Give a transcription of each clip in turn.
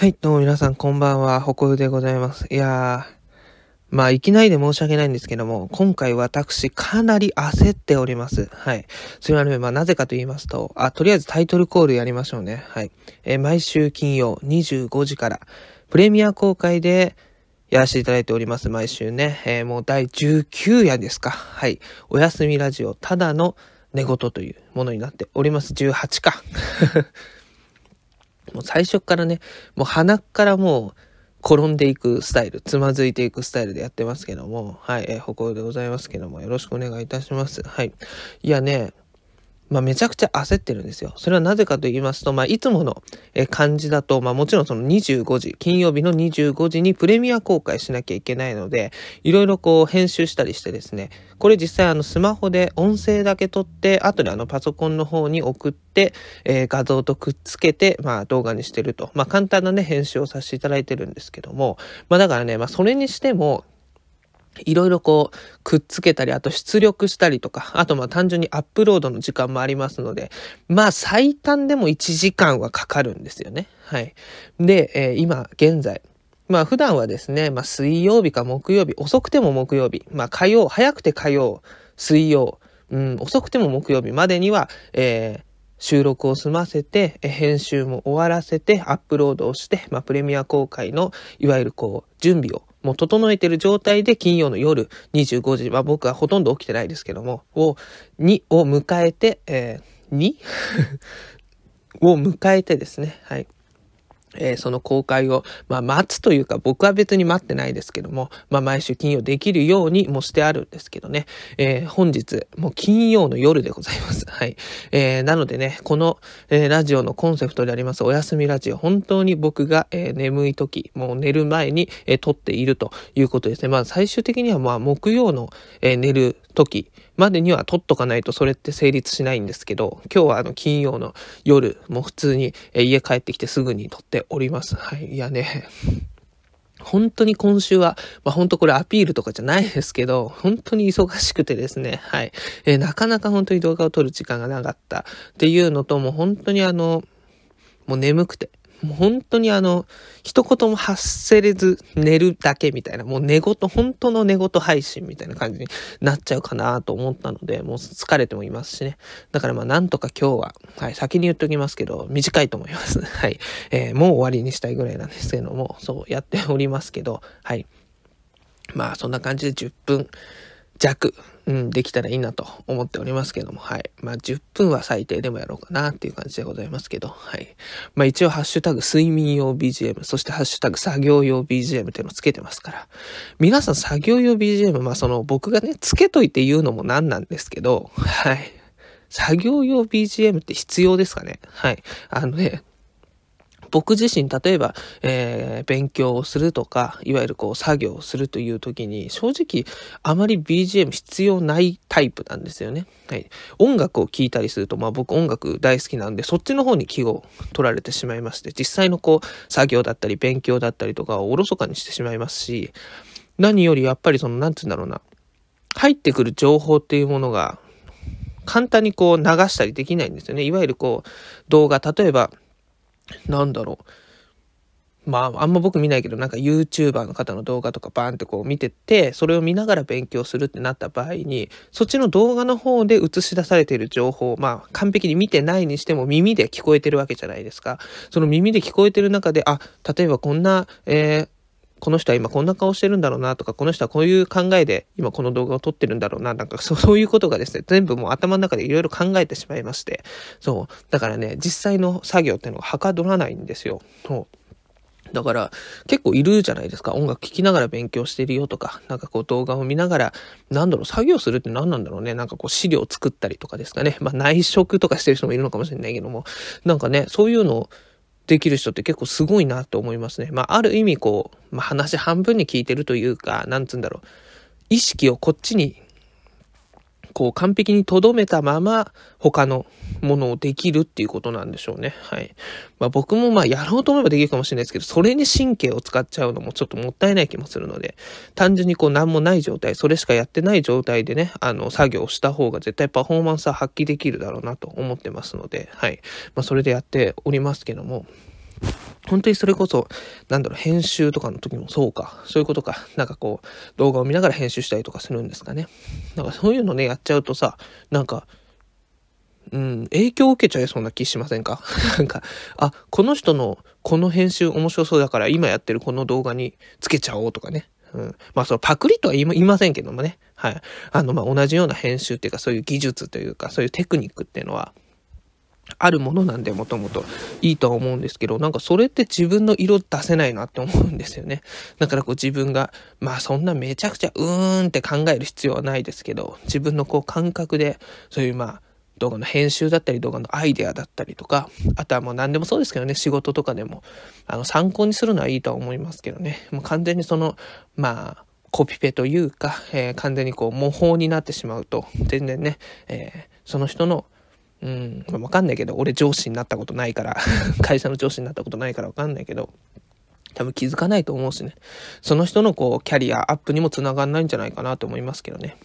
はい、どうも皆さんこんばんは、ほこゆでございます。いやー、まあ、いきなりで申し訳ないんですけども、今回私かなり焦っております。はい。すみません。まあ、なぜかと言いますと、あ、とりあえずタイトルコールやりましょうね。はい。えー、毎週金曜25時から、プレミア公開で、やらせていただいております。毎週ね。えー、もう第19夜ですか。はい。おやすみラジオ、ただの寝言というものになっております。18か。もう最初からね、もう鼻からもう転んでいくスタイル、つまずいていくスタイルでやってますけども、はい、え歩行でございますけども、よろしくお願いいたします。はい。いやね、まあ、めちゃくちゃ焦ってるんですよ。それはなぜかと言いますと、まあ、いつもの感じだと、まあ、もちろんその25時、金曜日の25時にプレミア公開しなきゃいけないので、いろいろこう編集したりしてですね、これ実際あのスマホで音声だけ撮って、後であのパソコンの方に送って、えー、画像とくっつけて、まあ、動画にしてると。まあ、簡単なね、編集をさせていただいてるんですけども、まあ、だからね、まあ、それにしても、いろいろこう、くっつけたり、あと出力したりとか、あとまあ単純にアップロードの時間もありますので、まあ最短でも1時間はかかるんですよね。はい。で、えー、今現在、まあ普段はですね、まあ水曜日か木曜日、遅くても木曜日、まあ火曜、早くて火曜、水曜、うん、遅くても木曜日までには、えー、収録を済ませて、編集も終わらせて、アップロードをして、まあ、プレミア公開の、いわゆるこう、準備をもう整えてる状態で金曜の夜25時、まあ僕はほとんど起きてないですけども、を、に、を迎えて、えー、に を迎えてですね、はい。えー、その公開を、まあ、待つというか、僕は別に待ってないですけども、まあ、毎週金曜できるようにもしてあるんですけどね、えー、本日、もう金曜の夜でございます。はい。えー、なのでね、この、えラジオのコンセプトであります、おやすみラジオ、本当に僕が、え眠い時、もう寝る前に、え撮っているということですね。まあ、最終的には、まあ、木曜の、え寝る時、までには取っとかないとそれって成立しないんですけど、今日はあの金曜の夜、もう普通に家帰ってきてすぐに撮っております。はい。いやね。本当に今週は、まあ、本当これアピールとかじゃないですけど、本当に忙しくてですね、はい。えー、なかなか本当に動画を撮る時間がなかったっていうのと、もう本当にあの、もう眠くて、もう本当にあの、一言も発せれず寝るだけみたいな、もう寝言、本当の寝言配信みたいな感じになっちゃうかなと思ったので、もう疲れてもいますしね。だからまあなんとか今日は、はい、先に言っときますけど、短いと思います。はい。えー、もう終わりにしたいぐらいなんですけども、そうやっておりますけど、はい。まあそんな感じで10分、弱、うん、できたらいいなと思っておりますけども、はい。まあ、10分は最低でもやろうかなっていう感じでございますけど、はい。まあ、一応、ハッシュタグ睡眠用 BGM、そしてハッシュタグ作業用 BGM っていうのをつけてますから、皆さん作業用 BGM、まあ、その、僕がね、つけといて言うのもなんなんですけど、はい。作業用 BGM って必要ですかねはい。あのね、僕自身、例えば、えー、勉強をするとか、いわゆるこう、作業をするという時に、正直、あまり BGM 必要ないタイプなんですよね。はい。音楽を聴いたりすると、まあ僕音楽大好きなんで、そっちの方に気を取られてしまいまして、実際のこう、作業だったり、勉強だったりとかをおろそかにしてしまいますし、何よりやっぱりその、何て言うんだろうな、入ってくる情報っていうものが、簡単にこう流したりできないんですよね。いわゆるこう、動画、例えば、なんだろう。まあ、あんま僕見ないけど、なんか YouTuber の方の動画とかバーンってこう見てて、それを見ながら勉強するってなった場合に、そっちの動画の方で映し出されている情報、まあ、完璧に見てないにしても耳で聞こえてるわけじゃないですか。その耳で聞こえてる中で、あ、例えばこんな、えーこの人は今こんな顔してるんだろうなとか、この人はこういう考えで今この動画を撮ってるんだろうな、なんか そういうことがですね、全部もう頭の中でいろいろ考えてしまいまして、そう。だからね、実際の作業っていうのははかどらないんですよ。そうだから結構いるじゃないですか。音楽聴きながら勉強してるよとか、なんかこう動画を見ながら、なんだろう、作業するって何なんだろうね。なんかこう資料作ったりとかですかね。まあ内職とかしてる人もいるのかもしれないけども、なんかね、そういうのをできる人って結構すごいなと思いますね。まあ、ある意味こう、まあ、話半分に聞いてるというか、なんつうんだろう。意識をこっちにこう完璧にとどめたまま他のものをできるっていうことなんでしょうね。はい。まあ僕もまあやろうと思えばできるかもしれないですけど、それに神経を使っちゃうのもちょっともったいない気もするので、単純にこう何もない状態、それしかやってない状態でね、あの作業した方が絶対パフォーマンスは発揮できるだろうなと思ってますので、はい。まあそれでやっておりますけども、本当にそれこそ、なんだろう、編集とかの時もそうか、そういうことか、なんかこう、動画を見ながら編集したりとかするんですかね。なんかそういうのね、やっちゃうとさ、なんか、うん、影響を受けちゃいそうな気しませんか なんか、あ、この人のこの編集面白そうだから今やってるこの動画につけちゃおうとかね。うん。まあそのパクリとは言いませんけどもね。はい。あの、まあ同じような編集っていうかそういう技術というかそういうテクニックっていうのはあるものなんでもともといいとは思うんですけどなんかそれって自分の色出せないなって思うんですよねだからこう自分がまあそんなめちゃくちゃうーんって考える必要はないですけど自分のこう感覚でそういうまあ動画の編集だったり動画のアイデアだったりとかあとはもう何でもそうですけどね仕事とかでもあの参考にするのはいいとは思いますけどねもう完全にそのまあコピペというか、えー、完全にこう模倣になってしまうと全然ね、えー、その人のうん、わかんないけど、俺上司になったことないから 会社の上司になったことないからわかんないけど、多分気づかないと思うしね。その人のこう、キャリアアップにもつながんないんじゃないかなと思いますけどね。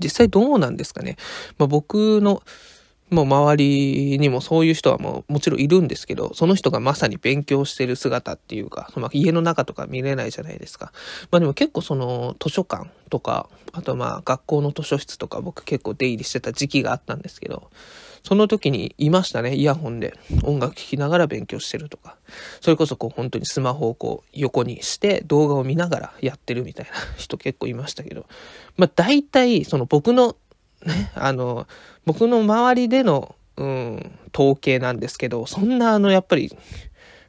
実際どうなんですかね。まあ、僕の、もう周りにもそういう人はもうもちろんいるんですけど、その人がまさに勉強してる姿っていうか、まあ、家の中とか見れないじゃないですか。まあでも結構その図書館とか、あとまあ学校の図書室とか僕結構出入りしてた時期があったんですけど、その時にいましたね、イヤホンで音楽聴きながら勉強してるとか、それこそこう本当にスマホをこう横にして動画を見ながらやってるみたいな人結構いましたけど、まあ大体その僕のね、あの、僕の周りでの、うん、統計なんですけど、そんなあの、やっぱり、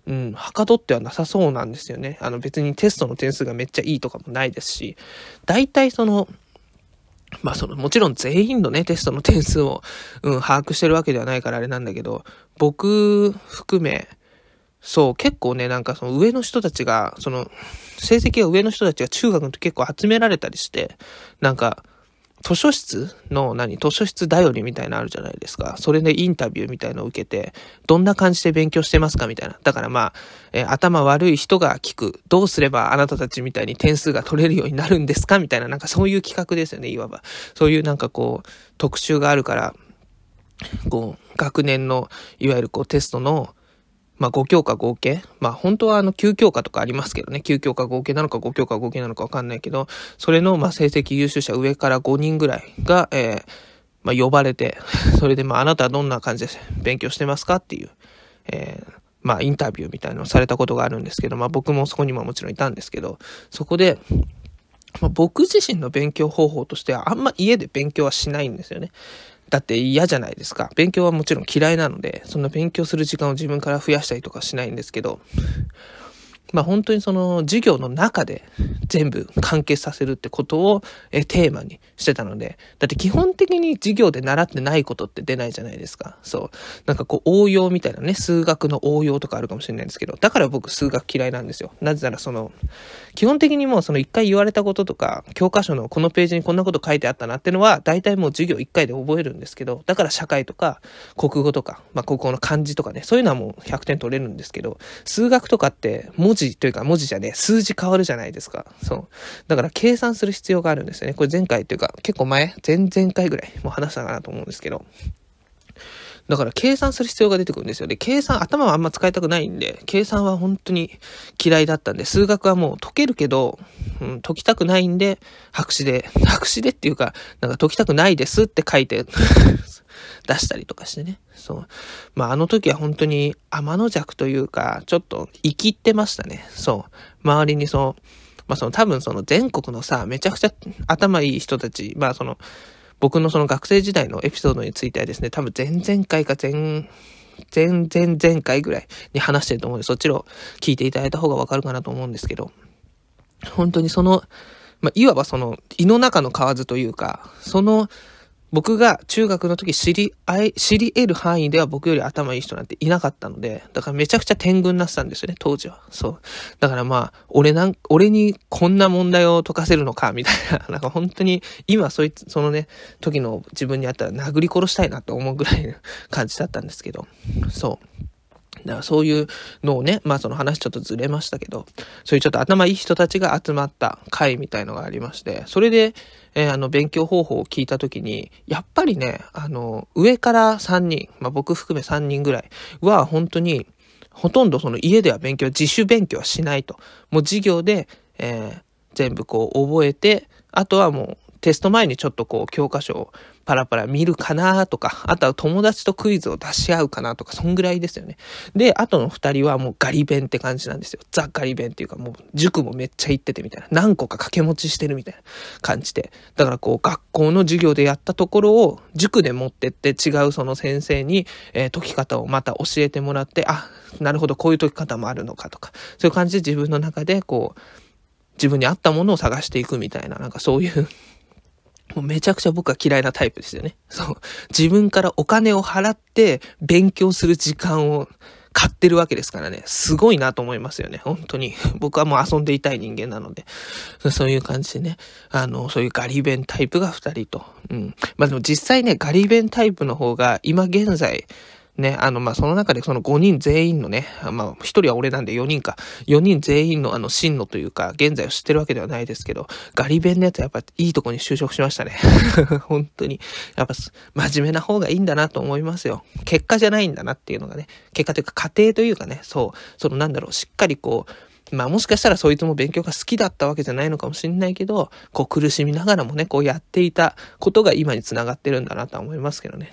うん、はかどってはなさそうなんですよね。あの別にテストの点数がめっちゃいいとかもないですし、大体その、まあその、もちろん全員のね、テストの点数を、うん、把握してるわけではないからあれなんだけど、僕含め、そう、結構ね、なんかその上の人たちが、その、成績が上の人たちが中学の時結構集められたりして、なんか、図書室の何図書室だよりみたいなのあるじゃないですか。それでインタビューみたいのを受けて、どんな感じで勉強してますかみたいな。だからまあ、えー、頭悪い人が聞く。どうすればあなたたちみたいに点数が取れるようになるんですかみたいな、なんかそういう企画ですよね、いわば。そういうなんかこう、特集があるから、こう、学年の、いわゆるこうテストの、まあ5教科合計。まあ本当はあの9教科とかありますけどね。9教科合計なのか5教科合計なのかわかんないけど、それのまあ成績優秀者上から5人ぐらいが、えー、まあ呼ばれて、それでまああなたはどんな感じで勉強してますかっていう、えー、まあインタビューみたいなのをされたことがあるんですけど、まあ僕もそこにももちろんいたんですけど、そこで、まあ、僕自身の勉強方法としてはあんま家で勉強はしないんですよね。だって嫌じゃないですか。勉強はもちろん嫌いなので、そんな勉強する時間を自分から増やしたりとかしないんですけど、まあ本当にその授業の中で全部完結させるってことをえテーマにしてたので、だって基本的に授業で習ってないことって出ないじゃないですか。そう。なんかこう応用みたいなね、数学の応用とかあるかもしれないんですけど、だから僕数学嫌いなんですよ。なぜならその、基本的にもうその一回言われたこととか、教科書のこのページにこんなこと書いてあったなってのは、大体もう授業一回で覚えるんですけど、だから社会とか国語とか、まあ高校の漢字とかね、そういうのはもう100点取れるんですけど、数学とかって文字字というか文字じゃね、数字変わるじゃないですか。そう。だから計算する必要があるんですよね。これ前回というか、結構前、前々回ぐらいも話したかなと思うんですけど。だから計算する必要が出てくるんですよ。で、計算、頭はあんま使いたくないんで、計算は本当に嫌いだったんで、数学はもう解けるけど、うん、解きたくないんで、白紙で、白紙でっていうか、なんか解きたくないですって書いて出したりとかしてね。そう。まあ、あの時は本当に天の弱というか、ちょっと生きってましたね。そう。周りにそう、まあ、その多分その全国のさ、めちゃくちゃ頭いい人たち、まあ、その、僕のその学生時代のエピソードについてはですね、多分前々回か前、前前前回ぐらいに話してると思うので、そっちを聞いていただいた方がわかるかなと思うんですけど、本当にその、まあ、いわばその、胃の中の蛙というか、その、僕が中学の時知り合い、知り得る範囲では僕より頭いい人なんていなかったので、だからめちゃくちゃ天狗になってたんですよね、当時は。そう。だからまあ、俺なん、俺にこんな問題を解かせるのか、みたいな。なんか本当に、今そいつ、そのね、時の自分にあったら殴り殺したいなと思うぐらいの感じだったんですけど、そう。だからそういうのをね、まあその話ちょっとずれましたけど、そういうちょっと頭いい人たちが集まった会みたいのがありまして、それで、えー、あの、勉強方法を聞いた時に、やっぱりね、あの、上から3人、まあ僕含め3人ぐらいは本当に、ほとんどその家では勉強、自主勉強はしないと。もう授業で、えー、全部こう覚えて、あとはもうテスト前にちょっとこう教科書をパラパラ見るかなとか、あとは友達とクイズを出し合うかなとか、そんぐらいですよね。で、あとの二人はもうガリ弁って感じなんですよ。ザ・ガリ弁っていうかもう塾もめっちゃ行っててみたいな。何個か掛け持ちしてるみたいな感じで。だからこう学校の授業でやったところを塾で持ってって違うその先生に、えー、解き方をまた教えてもらって、あ、なるほど、こういう解き方もあるのかとか、そういう感じで自分の中でこう、自分に合ったものを探していくみたいな、なんかそういうもうめちゃくちゃ僕は嫌いなタイプですよね。そう。自分からお金を払って勉強する時間を買ってるわけですからね。すごいなと思いますよね。本当に。僕はもう遊んでいたい人間なので。そういう感じでね。あの、そういうガリ弁タイプが2人と。うん。まあでも実際ね、ガリ弁タイプの方が今現在、ね、あの、まあ、その中でその5人全員のね、まあ、1人は俺なんで4人か、4人全員のあの、真のというか、現在を知ってるわけではないですけど、ガリ弁のやつはやっぱいいとこに就職しましたね。本当に。やっぱ、真面目な方がいいんだなと思いますよ。結果じゃないんだなっていうのがね、結果というか、過程というかね、そう、そのなんだろう、しっかりこう、まあもしかしたらそいつも勉強が好きだったわけじゃないのかもしれないけど、こう苦しみながらもね、こうやっていたことが今につながってるんだなとは思いますけどね。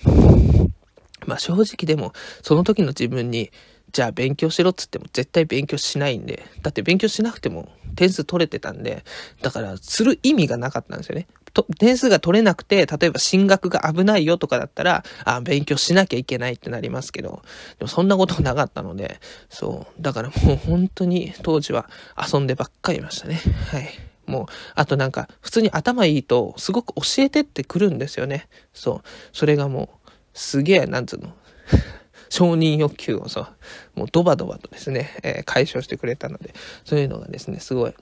まあ正直でも、その時の自分に、じゃあ勉強しろっつっても絶対勉強しないんで、だって勉強しなくても点数取れてたんで、だからする意味がなかったんですよね。と点数が取れなくて、例えば進学が危ないよとかだったら、あ勉強しなきゃいけないってなりますけど、でもそんなことなかったので、そう。だからもう本当に当時は遊んでばっかりいましたね。はい。もう、あとなんか、普通に頭いいと、すごく教えてってくるんですよね。そう。それがもう、すげえ、なんつうの、承認欲求をさ、もうドバドバとですね、えー、解消してくれたので、そういうのがですね、すごい、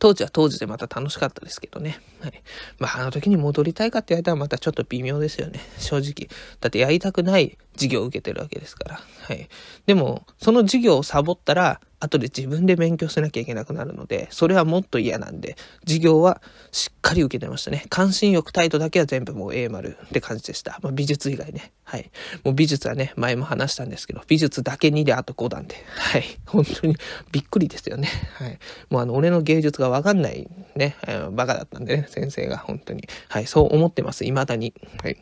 当時は当時でまた楽しかったですけどね。はい。まあ、あの時に戻りたいかって言われたらまたちょっと微妙ですよね。正直。だってやりたくない授業を受けてるわけですから。はい。でも、その授業をサボったら、後で自分で勉強しなきゃいけなくなるので、それはもっと嫌なんで、授業はしっかり受けてましたね。関心欲態度だけは全部もう A 丸って感じでした。まあ、美術以外ね。はい。もう美術はね、前も話したんですけど、美術だけ2であと5段で。はい。本当にびっくりですよね。はい。もうあの、俺の芸術がわかんないね、えー、バカだったんでね、先生が本当に。はい。そう思ってます。未だに。はい。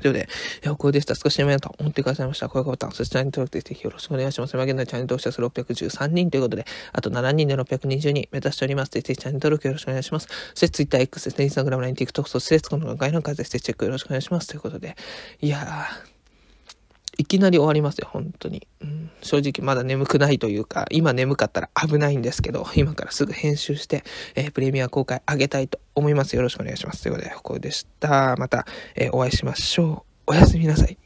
ということで、え、お声でした。少しでもやと思ってくださいました。高評価ボタン、そしてチャンネル登録でひぜひよろしくお願いします。今現在チャンネル登録者数613人ということで、あと7人で620人目指しております。ぜひチャンネル登録よろしくお願いします。そして Twitter、X ですね、Instagram、LINE、TikTok、そしてこの概要欄からぜひチェックよろしくお願いします。ということで、いやー、いきなり終わりますよ、本当に。うん、正直まだ眠くないというか、今眠かったら危ないんですけど、今からすぐ編集して、えー、プレミア公開あげたいと思います。よろしくお願いします。ということで、ここでした。また、えー、お会いしましょう。おやすみなさい。